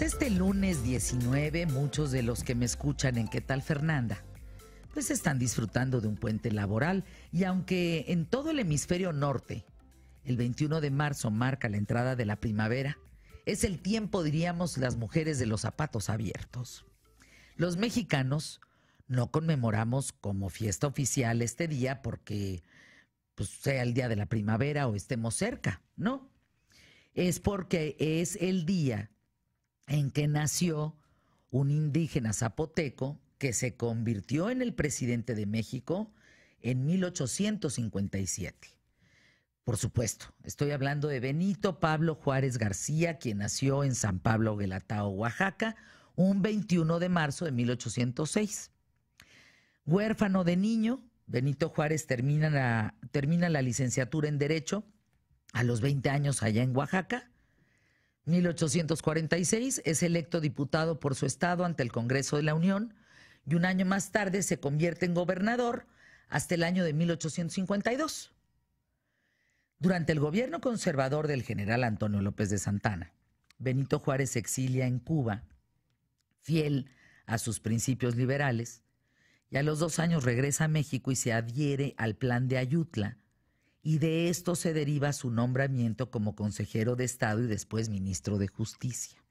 Este lunes 19, muchos de los que me escuchan en ¿Qué tal Fernanda? Pues están disfrutando de un puente laboral y aunque en todo el hemisferio norte el 21 de marzo marca la entrada de la primavera, es el tiempo, diríamos, las mujeres de los zapatos abiertos. Los mexicanos no conmemoramos como fiesta oficial este día porque pues, sea el día de la primavera o estemos cerca, ¿no? Es porque es el día en que nació un indígena zapoteco que se convirtió en el presidente de México en 1857. Por supuesto, estoy hablando de Benito Pablo Juárez García, quien nació en San Pablo Guelatao, Oaxaca, un 21 de marzo de 1806. Huérfano de niño, Benito Juárez termina termina la licenciatura en Derecho a los 20 años allá en Oaxaca 1846 es electo diputado por su estado ante el Congreso de la Unión y un año más tarde se convierte en gobernador hasta el año de 1852, durante el gobierno conservador del general Antonio López de Santana. Benito Juárez se exilia en Cuba, fiel a sus principios liberales, y a los dos años regresa a México y se adhiere al plan de Ayutla, y de esto se deriva su nombramiento como consejero de Estado y después ministro de Justicia.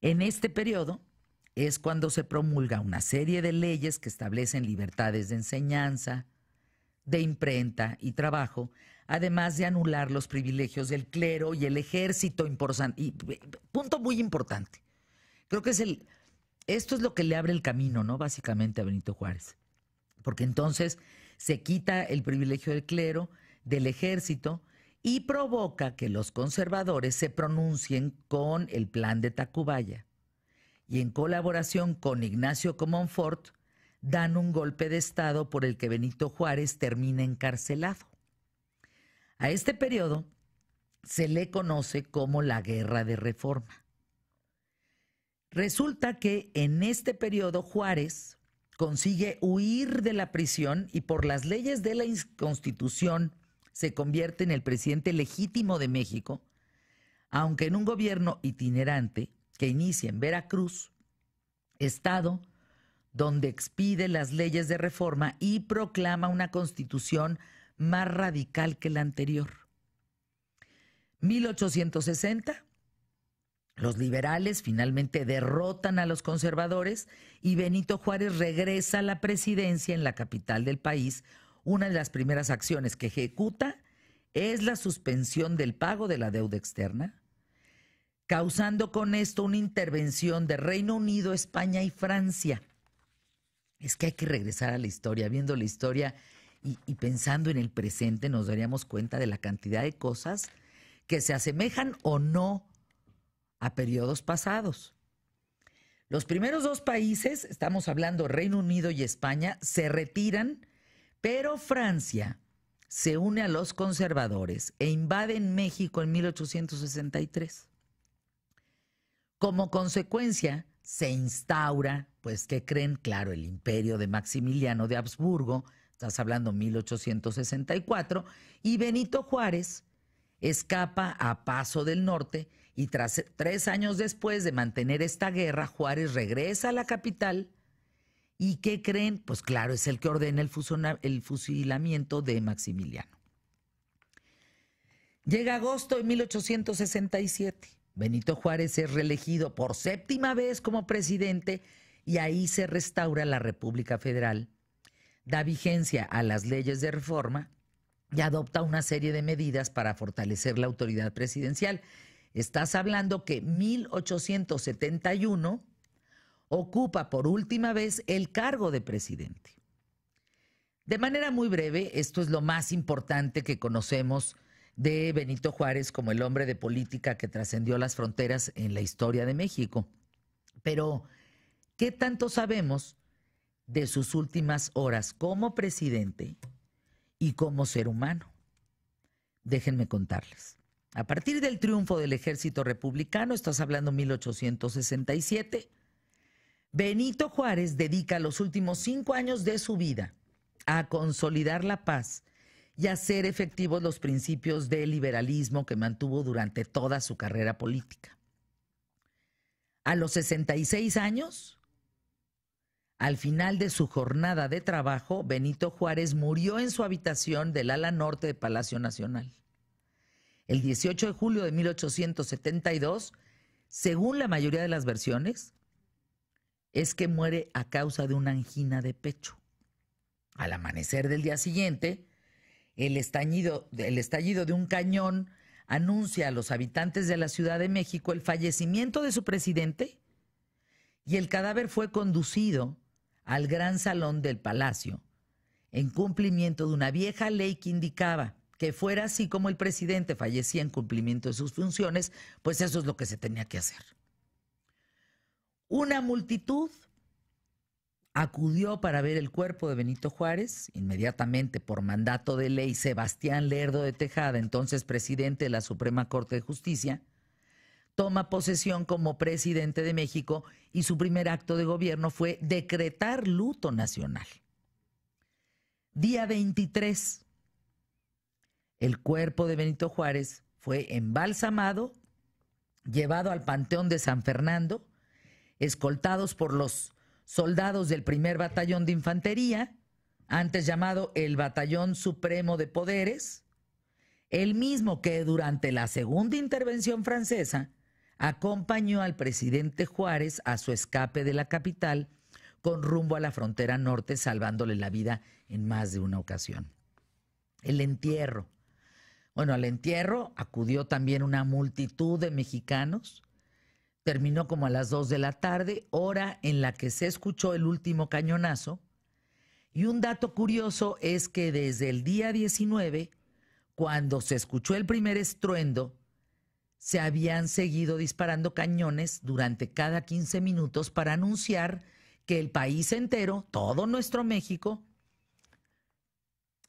En este periodo es cuando se promulga una serie de leyes que establecen libertades de enseñanza, de imprenta y trabajo, además de anular los privilegios del clero y el ejército. Y, eh, punto muy importante. Creo que es el, esto es lo que le abre el camino, ¿no? Básicamente a Benito Juárez. Porque entonces se quita el privilegio del clero, del ejército, y provoca que los conservadores se pronuncien con el plan de Tacubaya. Y en colaboración con Ignacio Comonfort, dan un golpe de Estado por el que Benito Juárez termina encarcelado. A este periodo se le conoce como la Guerra de Reforma. Resulta que en este periodo Juárez consigue huir de la prisión y por las leyes de la Constitución se convierte en el presidente legítimo de México, aunque en un gobierno itinerante que inicia en Veracruz, estado donde expide las leyes de reforma y proclama una constitución más radical que la anterior. 1860, los liberales finalmente derrotan a los conservadores y Benito Juárez regresa a la presidencia en la capital del país. Una de las primeras acciones que ejecuta es la suspensión del pago de la deuda externa, causando con esto una intervención de Reino Unido, España y Francia. Es que hay que regresar a la historia, viendo la historia y, pensando en el presente nos daríamos cuenta de la cantidad de cosas que se asemejan o no a periodos pasados. Los primeros dos países, estamos hablando Reino Unido y España, se retiran, pero Francia se une a los conservadores e invaden México en 1863. Como consecuencia, se instaura, pues, ¿qué creen? Claro, el imperio de Maximiliano de Habsburgo, estás hablando 1864, y Benito Juárez escapa a Paso del Norte y tras tres años después de mantener esta guerra, Juárez regresa a la capital. ¿Y qué creen? Pues claro, es el que ordena el, el fusilamiento de Maximiliano. Llega agosto de 1867. Benito Juárez es reelegido por séptima vez como presidente y ahí se restaura la República Federal, da vigencia a las leyes de reforma y adopta una serie de medidas para fortalecer la autoridad presidencial. Estás hablando que 1871 ocupa por última vez el cargo de presidente. De manera muy breve, esto es lo más importante que conocemos de Benito Juárez como el hombre de política que trascendió las fronteras en la historia de México. Pero, ¿qué tanto sabemos de sus últimas horas como presidente y como ser humano? Déjenme contarles. A partir del triunfo del ejército republicano, estás hablando 1867, Benito Juárez dedica los últimos cinco años de su vida a consolidar la paz y hacer efectivos los principios del liberalismo que mantuvo durante toda su carrera política. A los 66 años, al final de su jornada de trabajo, Benito Juárez murió en su habitación del ala norte de Palacio Nacional el 18 de julio de 1872, según la mayoría de las versiones, es que muere a causa de una angina de pecho. Al amanecer del día siguiente, el estallido, estallido de un cañón anuncia a los habitantes de la Ciudad de México el fallecimiento de su presidente y el cadáver fue conducido al gran salón del palacio en cumplimiento de una vieja ley que indicaba que fuera así como el presidente fallecía en cumplimiento de sus funciones, pues eso es lo que se tenía que hacer. Una multitud acudió para ver el cuerpo de Benito Juárez, inmediatamente por mandato de ley Sebastián Lerdo de Tejada, entonces presidente de la Suprema Corte de Justicia, toma posesión como presidente de México y su primer acto de gobierno fue decretar luto nacional. Día 23, el cuerpo de Benito Juárez fue embalsamado, llevado al Panteón de San Fernando, escoltados por los soldados del primer batallón de infantería, antes llamado el Batallón Supremo de Poderes, el mismo que durante la segunda intervención francesa acompañó al presidente Juárez a su escape de la capital con rumbo a la frontera norte, salvándole la vida en más de una ocasión. El entierro bueno, al entierro acudió también una multitud de mexicanos. Terminó como a las 2 de la tarde, hora en la que se escuchó el último cañonazo. Y un dato curioso es que desde el día 19, cuando se escuchó el primer estruendo, se habían seguido disparando cañones durante cada 15 minutos para anunciar que el país entero, todo nuestro México,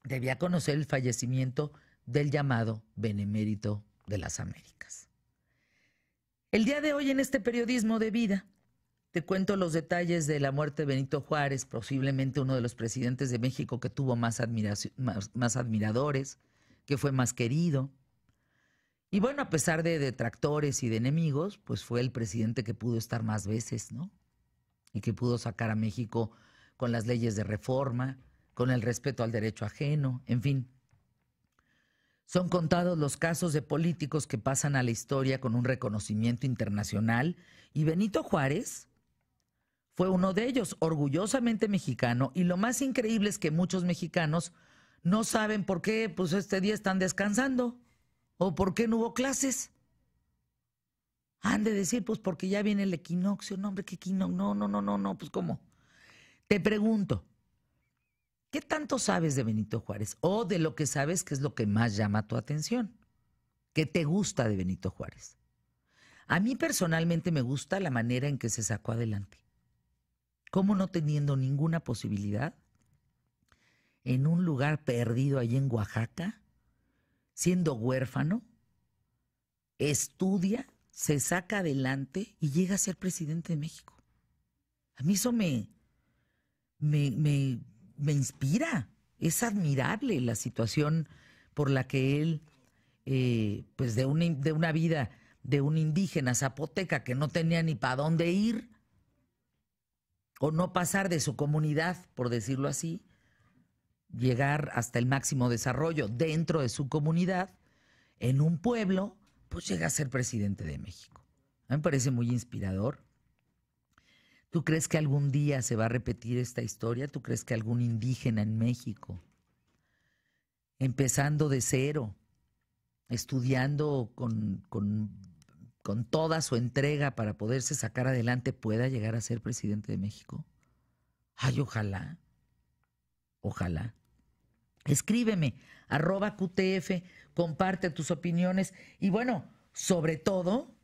debía conocer el fallecimiento del llamado Benemérito de las Américas. El día de hoy en este periodismo de vida te cuento los detalles de la muerte de Benito Juárez, posiblemente uno de los presidentes de México que tuvo más, admiradores, que fue más querido. Y bueno, a pesar de detractores y de enemigos, pues fue el presidente que pudo estar más veces, ¿no? Y que pudo sacar a México con las leyes de reforma, con el respeto al derecho ajeno, en fin, son contados los casos de políticos que pasan a la historia con un reconocimiento internacional y Benito Juárez fue uno de ellos, orgullosamente mexicano, y lo más increíble es que muchos mexicanos no saben por qué pues este día están descansando o por qué no hubo clases. Han de decir, pues porque ya viene el equinoccio, no hombre, qué equinoccio, no, no, no, no, no, pues cómo. Te pregunto, ¿Qué tanto sabes de Benito Juárez? O de lo que sabes que es lo que más llama tu atención. ¿Qué te gusta de Benito Juárez? A mí personalmente me gusta la manera en que se sacó adelante. ¿Cómo no teniendo ninguna posibilidad? En un lugar perdido allí en Oaxaca, siendo huérfano, estudia, se saca adelante y llega a ser presidente de México. A mí eso me, me me inspira. Es admirable la situación por la que él, eh, pues de una, de una vida de un indígena zapoteca que no tenía ni para dónde ir, o no pasar de su comunidad, por decirlo así, llegar hasta el máximo desarrollo dentro de su comunidad, en un pueblo, pues llega a ser presidente de México. A mí me parece muy inspirador ¿Tú crees que algún día se va a repetir esta historia? ¿Tú crees que algún indígena en México, empezando de cero, estudiando con, con, con toda su entrega para poderse sacar adelante, pueda llegar a ser presidente de México? Ay, ojalá. Ojalá. Escríbeme, arroba QTF, comparte tus opiniones y bueno, sobre todo,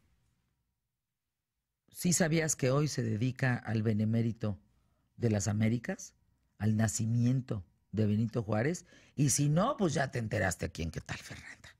si sabías que hoy se dedica al benemérito de las Américas? Al nacimiento de Benito Juárez. Y si no, pues ya te enteraste aquí en qué tal, Fernanda.